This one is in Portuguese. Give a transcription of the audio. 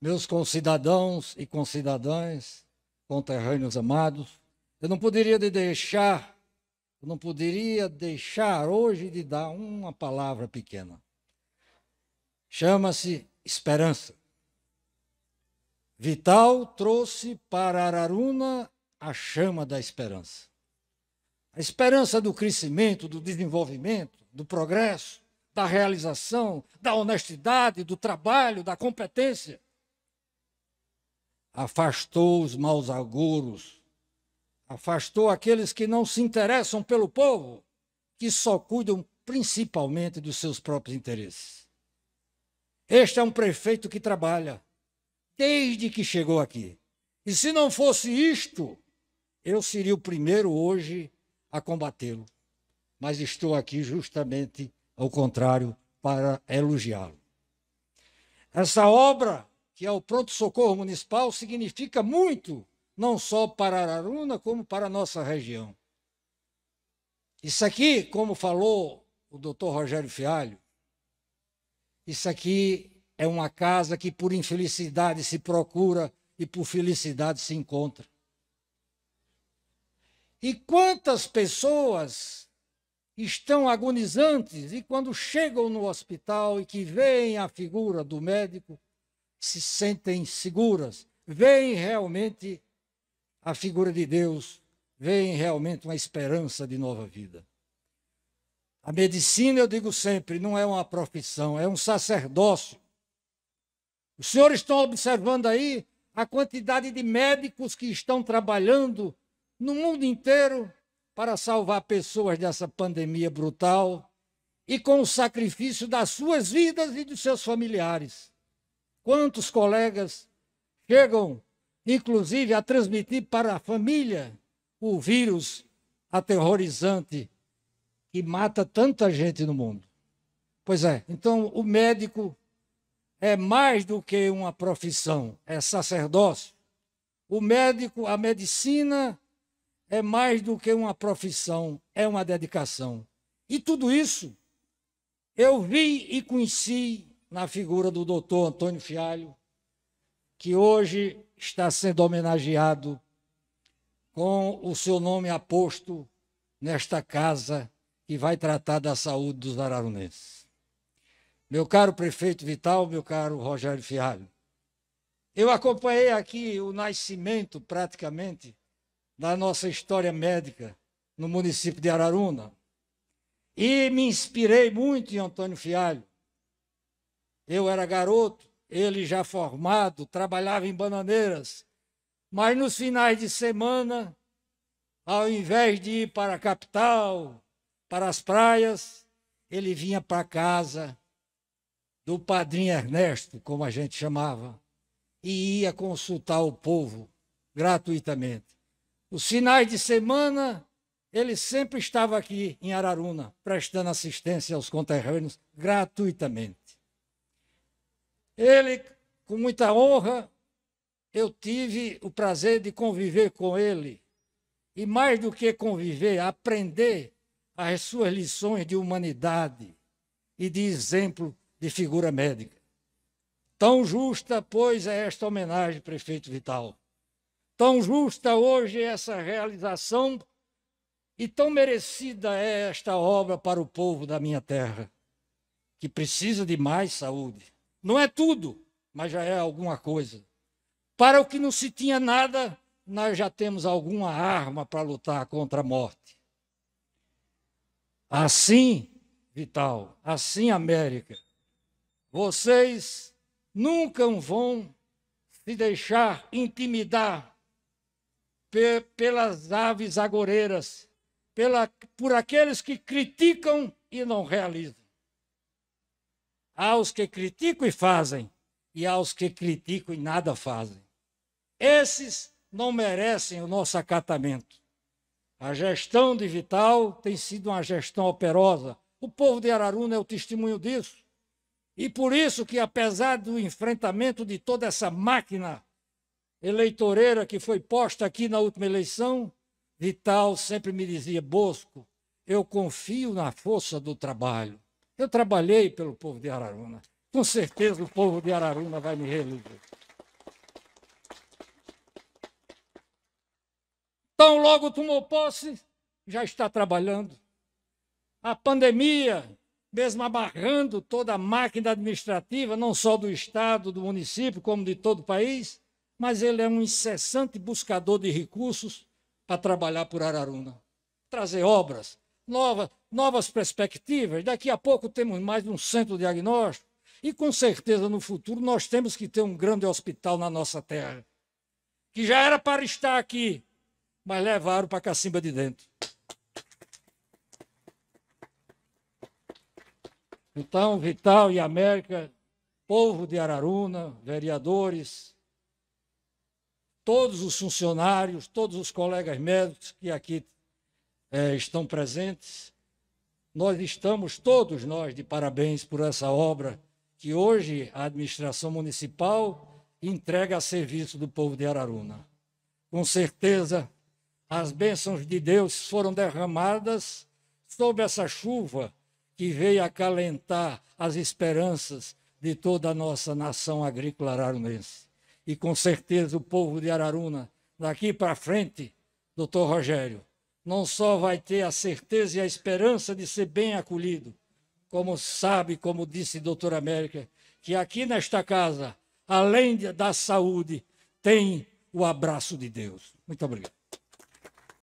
meus concidadãos e concidadãs, conterrâneos amados, eu não poderia de deixar, eu não poderia deixar hoje de dar uma palavra pequena. Chama-se esperança. Vital trouxe para Araruna a chama da esperança. A esperança do crescimento, do desenvolvimento, do progresso, da realização, da honestidade, do trabalho, da competência afastou os maus agouros, afastou aqueles que não se interessam pelo povo, que só cuidam principalmente dos seus próprios interesses. Este é um prefeito que trabalha desde que chegou aqui. E se não fosse isto, eu seria o primeiro hoje a combatê-lo. Mas estou aqui justamente ao contrário para elogiá-lo. Essa obra que é o pronto-socorro municipal, significa muito, não só para Araruna, como para a nossa região. Isso aqui, como falou o doutor Rogério Fialho, isso aqui é uma casa que por infelicidade se procura e por felicidade se encontra. E quantas pessoas estão agonizantes e quando chegam no hospital e que veem a figura do médico, se sentem seguras, veem realmente a figura de Deus, veem realmente uma esperança de nova vida. A medicina, eu digo sempre, não é uma profissão, é um sacerdócio. Os senhores estão observando aí a quantidade de médicos que estão trabalhando no mundo inteiro para salvar pessoas dessa pandemia brutal e com o sacrifício das suas vidas e dos seus familiares. Quantos colegas chegam, inclusive, a transmitir para a família o vírus aterrorizante que mata tanta gente no mundo? Pois é, então o médico é mais do que uma profissão, é sacerdócio. O médico, a medicina é mais do que uma profissão, é uma dedicação. E tudo isso eu vi e conheci na figura do doutor Antônio Fialho, que hoje está sendo homenageado com o seu nome aposto nesta casa que vai tratar da saúde dos ararunenses. Meu caro prefeito Vital, meu caro Rogério Fialho, eu acompanhei aqui o nascimento, praticamente, da nossa história médica no município de Araruna. E me inspirei muito em Antônio Fialho, eu era garoto, ele já formado, trabalhava em bananeiras. Mas nos finais de semana, ao invés de ir para a capital, para as praias, ele vinha para casa do padrinho Ernesto, como a gente chamava, e ia consultar o povo gratuitamente. Os finais de semana, ele sempre estava aqui em Araruna, prestando assistência aos conterrâneos gratuitamente. Ele, com muita honra, eu tive o prazer de conviver com ele. E mais do que conviver, aprender as suas lições de humanidade e de exemplo de figura médica. Tão justa, pois, é esta homenagem, prefeito Vital. Tão justa hoje é essa realização e tão merecida é esta obra para o povo da minha terra, que precisa de mais saúde não é tudo, mas já é alguma coisa. Para o que não se tinha nada, nós já temos alguma arma para lutar contra a morte. Assim, Vital, assim, América, vocês nunca vão se deixar intimidar pe pelas aves agoreiras, pela, por aqueles que criticam e não realizam aos que criticam e fazem, e aos que criticam e nada fazem. Esses não merecem o nosso acatamento. A gestão de Vital tem sido uma gestão operosa. O povo de Araruna é o testemunho disso. E por isso que, apesar do enfrentamento de toda essa máquina eleitoreira que foi posta aqui na última eleição, Vital sempre me dizia, Bosco, eu confio na força do trabalho. Eu trabalhei pelo povo de Araruna. Com certeza o povo de Araruna vai me reeleger. Então, logo tomou posse, já está trabalhando. A pandemia, mesmo abarrando toda a máquina administrativa, não só do Estado, do município, como de todo o país, mas ele é um incessante buscador de recursos para trabalhar por Araruna, trazer obras, nova, novas perspectivas. Daqui a pouco temos mais um centro diagnóstico. E com certeza no futuro nós temos que ter um grande hospital na nossa terra, que já era para estar aqui, mas levaram para a cacimba de dentro. Então, Vital e América, povo de Araruna, vereadores, todos os funcionários, todos os colegas médicos que aqui é, estão presentes. Nós estamos, todos nós, de parabéns por essa obra que hoje a administração municipal entrega a serviço do povo de Araruna. Com certeza, as bênçãos de Deus foram derramadas sob essa chuva que veio acalentar as esperanças de toda a nossa nação agrícola ararunense. E com certeza o povo de Araruna, daqui para frente, doutor Rogério, não só vai ter a certeza e a esperança de ser bem acolhido, como sabe, como disse a doutora América, que aqui nesta casa, além da saúde, tem o abraço de Deus. Muito obrigado.